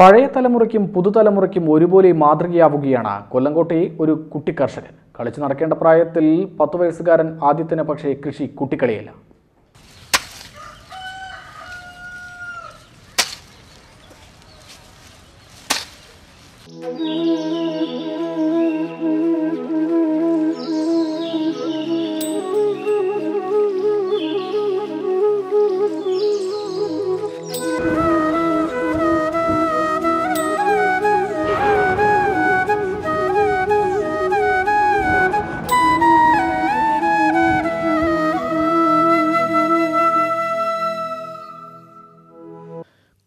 പഴയ തലമുറയ്ക്കും പുതുതലമുറയ്ക്കും ഒരുപോലെ മാതൃകയാവുകയാണ് കൊല്ലംകോട്ടെ ഒരു കുട്ടി കർഷകൻ കളിച്ചു നടക്കേണ്ട പ്രായത്തിൽ പത്തു വയസ്സുകാരൻ ആദ്യത്തിന് പക്ഷേ കൃഷി കുട്ടിക്കളിയല്ല mm-hmm.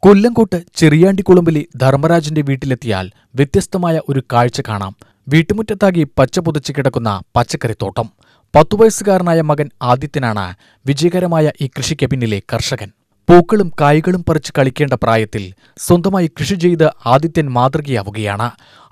കൊല്ലംകോട്ട് ചെറിയാണ്ടിക്കുളമ്പിലെ ധർമ്മരാജന്റെ വീട്ടിലെത്തിയാൽ വ്യത്യസ്തമായ ഒരു കാഴ്ച കാണാം വീട്ടുമുറ്റത്താകി പച്ച പുതച്ചു കിടക്കുന്ന പച്ചക്കറിത്തോട്ടം പത്തു വയസ്സുകാരനായ മകൻ ആദിത്യനാണ് വിജയകരമായ ഈ കൃഷിക്ക് പിന്നിലെ കർഷകൻ പൂക്കളും കായ്കളും പറിച്ച് കളിക്കേണ്ട പ്രായത്തിൽ സ്വന്തമായി കൃഷി ചെയ്ത് ആദിത്യൻ മാതൃകയാവുകയാണ്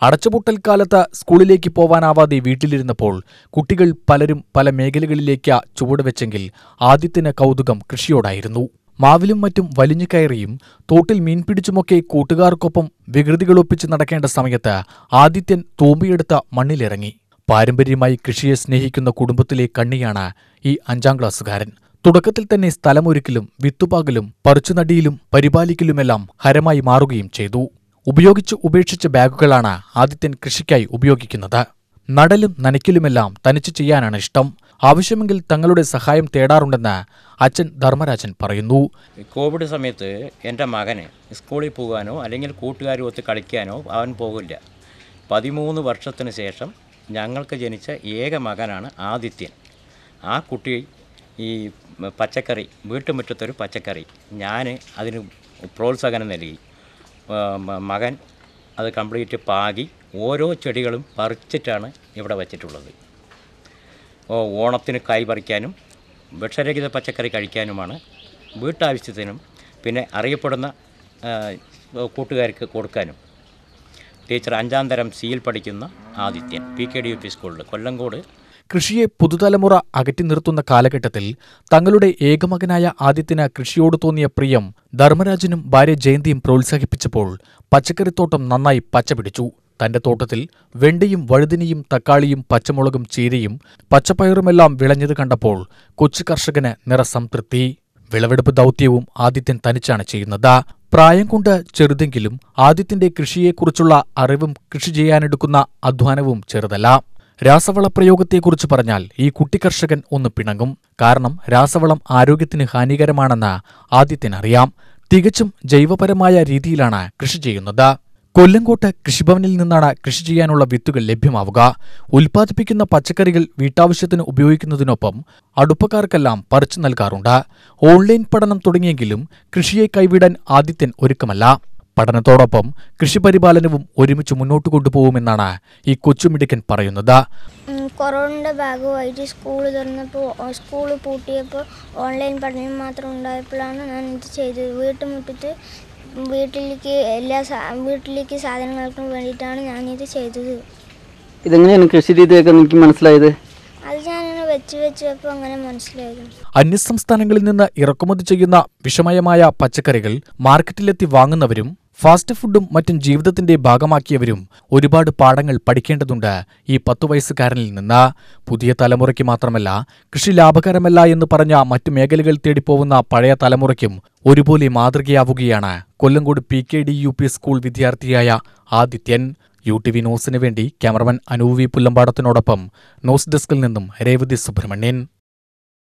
അടച്ചുപൂട്ടൽ കാലത്ത് സ്കൂളിലേക്ക് പോവാനാവാതെ വീട്ടിലിരുന്നപ്പോൾ കുട്ടികൾ പലരും പല മേഖലകളിലേക്ക് ചുവടുവെച്ചെങ്കിൽ ആദിത്യന് കൗതുകം കൃഷിയോടായിരുന്നു മാവിലും മറ്റും വലിഞ്ഞു കയറിയും തോട്ടിൽ മീൻ പിടിച്ചുമൊക്കെ കൂട്ടുകാർക്കൊപ്പം വികൃതികളൊപ്പിച്ച് നടക്കേണ്ട സമയത്ത് ആദിത്യൻ തൂമ്പിയെടുത്ത മണ്ണിലിറങ്ങി പാരമ്പര്യമായി കൃഷിയെ സ്നേഹിക്കുന്ന കുടുംബത്തിലെ കണ്ണിയാണ് ഈ അഞ്ചാം ക്ലാസ്സുകാരൻ തുടക്കത്തിൽ തന്നെ സ്ഥലമൊരുക്കലും വിത്തുപാകലും പറിച്ചുനടിയിലും പരിപാലിക്കലുമെല്ലാം ഹരമായി മാറുകയും ചെയ്തു ഉപയോഗിച്ച് ഉപേക്ഷിച്ച ബാഗുകളാണ് ആദിത്യൻ കൃഷിക്കായി ഉപയോഗിക്കുന്നത് നടലും നനയ്ക്കലുമെല്ലാം തനിച്ച് ചെയ്യാനാണ് ഇഷ്ടം ആവശ്യമെങ്കിൽ തങ്ങളുടെ സഹായം തേടാറുണ്ടെന്ന് അച്ഛൻ ധർമ്മരാജൻ പറയുന്നു കോവിഡ് സമയത്ത് എൻ്റെ മകന് സ്കൂളിൽ പോകാനോ അല്ലെങ്കിൽ കൂട്ടുകാരുമൊത്ത് കളിക്കാനോ അവൻ പോകില്ല പതിമൂന്ന് വർഷത്തിന് ശേഷം ഞങ്ങൾക്ക് ജനിച്ച ഏക മകനാണ് ആദിത്യൻ ആ കുട്ടി ഈ പച്ചക്കറി വീട്ടുമുറ്റത്തൊരു പച്ചക്കറി ഞാൻ അതിന് പ്രോത്സാഹനം നൽകി മകൻ അത് കംപ്ലീറ്റ് പാകി ഓരോ ചെടികളും പറിച്ചിട്ടാണ് ഇവിടെ വച്ചിട്ടുള്ളത് ഓണത്തിന് കായ് പറിക്കാനും വിഷരഹിത പച്ചക്കറി കഴിക്കാനുമാണ് വീട്ടാവശ്യത്തിനും പിന്നെ അറിയപ്പെടുന്ന കൂട്ടുകാർക്ക് കൊടുക്കാനും ടീച്ചർ അഞ്ചാം തരം സിയിൽ പഠിക്കുന്ന Adithyan P K D U P സ്കൂളിൽ കൊല്ലങ്കോട് കൃഷിയെ പുതുതലമുറ അകറ്റി നിർത്തുന്ന കാലഘട്ടത്തിൽ തങ്ങളുടെ ഏകമകനായ ആദിത്യന് കൃഷിയോട് തോന്നിയ പ്രിയം ധർമ്മരാജനും ഭാര്യ ജയന്തിയും പ്രോത്സാഹിപ്പിച്ചപ്പോൾ പച്ചക്കറിത്തോട്ടം നന്നായി പച്ചപിടിച്ചു തന്റെ തോട്ടത്തിൽ വെണ്ടിയും വഴുതിനിയും തക്കാളിയും പച്ചമുളകും ചീരയും പച്ചപ്പയറുമെല്ലാം വിളഞ്ഞത് കണ്ടപ്പോൾ കൊച്ചു കർഷകന് നിറസംതൃപ്തി വിളവെടുപ്പ് ദൗത്യവും ആദിത്യൻ തനിച്ചാണ് ചെയ്യുന്നത് പ്രായം കൊണ്ട് ചെറുതെങ്കിലും ആദിത്യന്റെ കൃഷിയെക്കുറിച്ചുള്ള അറിവും കൃഷി ചെയ്യാനെടുക്കുന്ന അധ്വാനവും ചെറുതല്ല രാസവള പ്രയോഗത്തെക്കുറിച്ച് പറഞ്ഞാൽ ഈ കുട്ടിക്കർഷകൻ ഒന്ന് പിണങ്ങും കാരണം രാസവളം ആരോഗ്യത്തിന് ഹാനികരമാണെന്ന് ആദിത്യനറിയാം തികച്ചും ജൈവപരമായ രീതിയിലാണ് കൃഷി ചെയ്യുന്നത് കൊല്ലങ്കോട്ട് കൃഷിഭവനിൽ നിന്നാണ് കൃഷി ചെയ്യാനുള്ള വിത്തുകൾ ലഭ്യമാവുക ഉൽപ്പാദിപ്പിക്കുന്ന പച്ചക്കറികൾ വീട്ടാവശ്യത്തിന് ഉപയോഗിക്കുന്നതിനൊപ്പം അടുപ്പക്കാർക്കെല്ലാം പറിച്ചു നൽകാറുണ്ട് ഓൺലൈൻ പഠനം തുടങ്ങിയെങ്കിലും കൃഷിയെ കൈവിടാൻ ആദിത്യൻ ഒരുക്കമല്ല പഠനത്തോടൊപ്പം കൃഷിപരിപാലനവും ഒരുമിച്ച് മുന്നോട്ട് കൊണ്ടുപോകുമെന്നാണ് ഈ കൊച്ചുമിടുക്കൻ പറയുന്നത് കൊറോണയുടെ ഭാഗമായിട്ട് സ്കൂൾ തുറന്നപ്പോൾ സ്കൂൾ പൂട്ടിയപ്പോൾ ഓൺലൈൻ പഠനം മാത്രം ഉണ്ടായപ്പോഴാണ് ഞാൻ ഇത് ചെയ്തത് വീട്ടുമുട്ടിട്ട് വീട്ടിലേക്ക് എല്ലാ വീട്ടിലേക്ക് സാധനങ്ങൾക്കും വേണ്ടിയിട്ടാണ് ഞാനിത് ചെയ്തത് ഇതെങ്ങനെയാണ് കൃഷി രീതിയൊക്കെ എനിക്ക് മനസ്സിലായത് അന്യസംസ്ഥാനങ്ങളിൽ നിന്ന് ഇറക്കുമതി ചെയ്യുന്ന വിഷമയമായ പച്ചക്കറികൾ മാർക്കറ്റിലെത്തി വാങ്ങുന്നവരും ഫാസ്റ്റ് ഫുഡും മറ്റും ജീവിതത്തിന്റെ ഭാഗമാക്കിയവരും ഒരുപാട് പാഠങ്ങൾ പഠിക്കേണ്ടതുണ്ട് ഈ പത്തു വയസ്സുകാരനിൽ നിന്ന് പുതിയ തലമുറയ്ക്ക് മാത്രമല്ല കൃഷി ലാഭകരമല്ല എന്ന് പറഞ്ഞ മറ്റു മേഖലകൾ തേടിപ്പോവുന്ന പഴയ തലമുറയ്ക്കും ഒരുപോലെ മാതൃകയാവുകയാണ് Kollengode P K D U P school വിദ്യാർത്ഥിയായ ആദിത്യൻ യു ടി വി ന്യൂസിനു വേണ്ടി ക്യാമറമാൻ അനൂവി പുല്ലമ്പാടത്തിനോടൊപ്പം ന്യൂസ് ഡെസ്കിൽ നിന്നും രേവതി സുബ്രഹ്മണ്യൻ